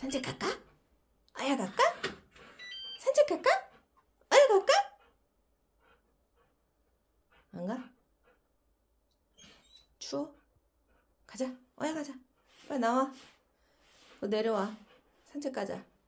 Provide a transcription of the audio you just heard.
산책 갈까? 아야 갈까? 산책 갈까? 아야 갈까? 안 가? 추워? 가자. 어야 가자. 빨리 나와. 너 내려와. 산책 가자.